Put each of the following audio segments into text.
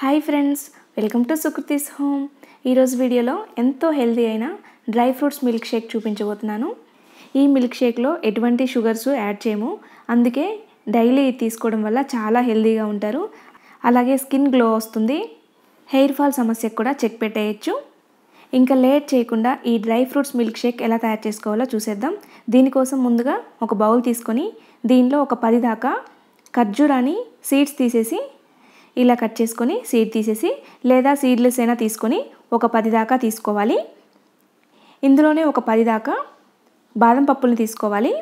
hi friends welcome to Sukriti's home ఈరోజు వీడియోలో ఎంతో హెల్దీ అయిన డ్రై ఫ్రూట్స్ మిల్క్ షేక్ చూపించబోతున్నాను ఈ మిల్క్ షేక్లో ఎటువంటి షుగర్స్ యాడ్ చేయము అందుకే డైలీ తీసుకోవడం వల్ల చాలా హెల్దీగా ఉంటారు అలాగే స్కిన్ గ్లో వస్తుంది హెయిర్ ఫాల్ సమస్యకు కూడా చెక్ పెట్టేయచ్చు ఇంకా లేట్ చేయకుండా ఈ డ్రై ఫ్రూట్స్ మిల్క్ షేక్ ఎలా తయారు చేసుకోవాలో చూసేద్దాం దీనికోసం ముందుగా ఒక బౌల్ తీసుకొని దీనిలో ఒక పది దాకా ఖర్జూరాని సీడ్స్ తీసేసి ఇలా కట్ చేసుకొని సీడ్ తీసేసి లేదా సీడ్లెస్ అయినా తీసుకొని ఒక పది దాకా తీసుకోవాలి ఇందులోనే ఒక పది దాకా బాదం పప్పులను తీసుకోవాలి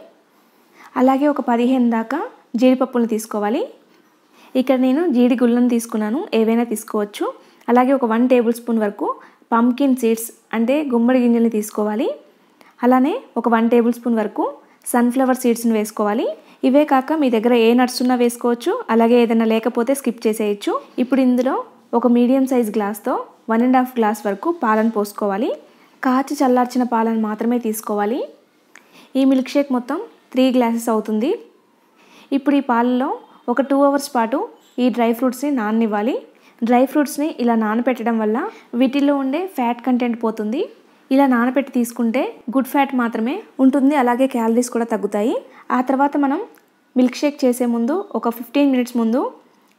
అలాగే ఒక పదిహేను దాకా జీడిపప్పులను తీసుకోవాలి ఇక్కడ నేను జీడి గుళ్ళను తీసుకున్నాను ఏవైనా తీసుకోవచ్చు అలాగే ఒక వన్ టేబుల్ స్పూన్ వరకు పంకిన్ సీడ్స్ అంటే గుమ్మడి గింజల్ని తీసుకోవాలి అలానే ఒక వన్ టేబుల్ స్పూన్ వరకు సన్ఫ్లవర్ సీడ్స్ని వేసుకోవాలి ఇవే కాక మీ దగ్గర ఏ నట్స్ ఉన్నా వేసుకోవచ్చు అలాగే ఏదైనా లేకపోతే స్కిప్ చేసేయచ్చు ఇప్పుడు ఇందులో ఒక మీడియం సైజ్ గ్లాస్తో వన్ అండ్ హాఫ్ గ్లాస్ వరకు పాలను పోసుకోవాలి కాచి చల్లార్చిన పాలను మాత్రమే తీసుకోవాలి ఈ మిల్క్ షేక్ మొత్తం త్రీ గ్లాసెస్ అవుతుంది ఇప్పుడు ఈ పాలలో ఒక టూ అవర్స్ పాటు ఈ డ్రై ఫ్రూట్స్ని నాననివ్వాలి డ్రై ఫ్రూట్స్ని ఇలా నానపెట్టడం వల్ల వీటిల్లో ఉండే ఫ్యాట్ కంటెంట్ పోతుంది ఇలా నానబెట్టి తీసుకుంటే గుడ్ ఫ్యాట్ మాత్రమే ఉంటుంది అలాగే క్యాలరీస్ కూడా తగ్గుతాయి ఆ తర్వాత మనం మిల్క్ షేక్ చేసే ముందు ఒక ఫిఫ్టీన్ మినిట్స్ ముందు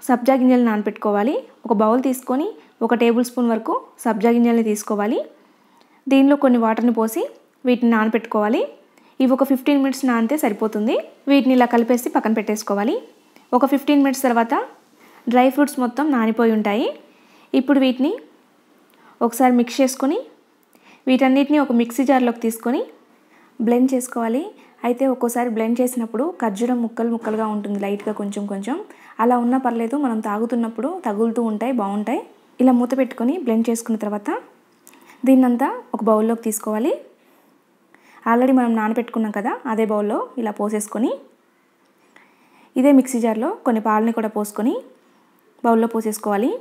సబ్జా గింజలు నానపెట్టుకోవాలి ఒక బౌల్ తీసుకొని ఒక టేబుల్ స్పూన్ వరకు సబ్జా గింజల్ని తీసుకోవాలి దీనిలో కొన్ని వాటర్ని పోసి వీటిని నానపెట్టుకోవాలి ఇవి ఒక ఫిఫ్టీన్ మినిట్స్ నానితే సరిపోతుంది వీటిని ఇలా కలిపేసి పక్కన పెట్టేసుకోవాలి ఒక ఫిఫ్టీన్ మినిట్స్ తర్వాత డ్రై ఫ్రూట్స్ మొత్తం నానిపోయి ఉంటాయి ఇప్పుడు వీటిని ఒకసారి మిక్స్ చేసుకొని వీటన్నిటిని ఒక మిక్సీ జార్లోకి తీసుకొని బ్లెండ్ చేసుకోవాలి అయితే ఒక్కోసారి బ్లెండ్ చేసినప్పుడు ఖర్జూరం ముక్కలు ముక్కలుగా ఉంటుంది లైట్గా కొంచెం కొంచెం అలా ఉన్నా పర్లేదు మనం తాగుతున్నప్పుడు తగులుతూ ఉంటాయి బాగుంటాయి ఇలా మూత పెట్టుకొని బ్లెండ్ చేసుకున్న తర్వాత దీన్నంతా ఒక బౌల్లోకి తీసుకోవాలి ఆల్రెడీ మనం నానబెట్టుకున్నాం కదా అదే బౌల్లో ఇలా పోసేసుకొని ఇదే మిక్సీ జార్లో కొన్ని పాలని కూడా పోసుకొని బౌల్లో పోసేసుకోవాలి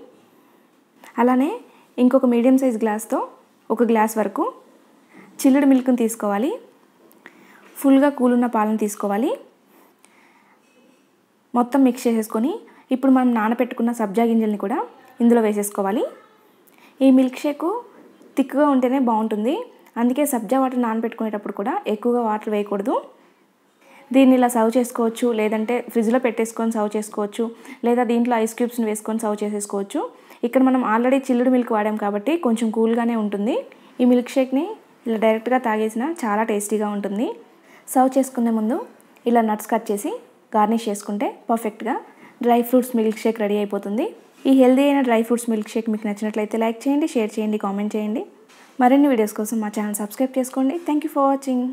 అలానే ఇంకొక మీడియం సైజ్ గ్లాస్తో ఒక గ్లాస్ వరకు చిల్లుడు మిల్క్ని తీసుకోవాలి ఫుల్గా కూలున్న పాలను తీసుకోవాలి మొత్తం మిక్స్ చేసేసుకొని ఇప్పుడు మనం నానబెట్టుకున్న సబ్జా గింజల్ని కూడా ఇందులో వేసేసుకోవాలి ఈ మిల్క్ షేకు తిక్గా ఉంటేనే బాగుంటుంది అందుకే సబ్జా వాటర్ నానబెట్టుకునేటప్పుడు కూడా ఎక్కువగా వాటర్ వేయకూడదు దీన్ని ఇలా సర్వ్ చేసుకోవచ్చు లేదంటే ఫ్రిడ్జ్లో పెట్టేసుకొని సర్వ్ చేసుకోవచ్చు లేదా దీంట్లో ఐస్ క్యూబ్స్ని వేసుకొని సర్వ్ చేసేసుకోవచ్చు ఇక్కడ మనం ఆల్రెడీ చిల్లుడు మిల్క్ వాడాం కాబట్టి కొంచెం కూల్గానే ఉంటుంది ఈ మిల్క్ షేక్ని ఇలా డైరెక్ట్గా తాగేసిన చాలా టేస్టీగా ఉంటుంది సర్వ్ చేసుకునే ముందు ఇలా నట్స్ కట్ చేసి గార్నిష్ చేసుకుంటే పర్ఫెక్ట్గా dry fruits milkshake ready అయిపోతుంది ఈ హెల్దీ అయిన డ్రై ఫ్రూట్స్ మిల్క్ షేక్ మీకు నచ్చినట్లయితే లైక్ చేయండి షేర్ చేయండి కామెంట్ చేయండి మరిన్ని వీడియోస్ కోసం మా ఛానల్ సబ్స్క్రైబ్ చేసుకోండి థ్యాంక్ యూ ఫర్ వాచింగ్